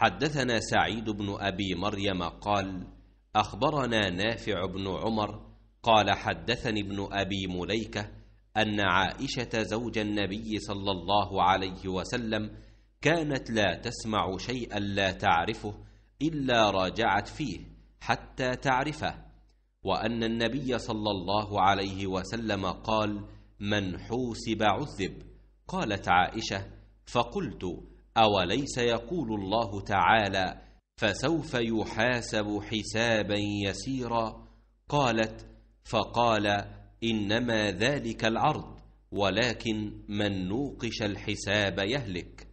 حدثنا سعيد بن أبي مريم قال أخبرنا نافع بن عمر قال حدثني ابن أبي مليكة أن عائشة زوج النبي صلى الله عليه وسلم كانت لا تسمع شيئا لا تعرفه إلا راجعت فيه حتى تعرفه وأن النبي صلى الله عليه وسلم قال من حوسب عذب قالت عائشة فقلت أوليس يقول الله تعالى فسوف يحاسب حسابا يسيرا قالت فقال إنما ذلك العرض ولكن من نوقش الحساب يهلك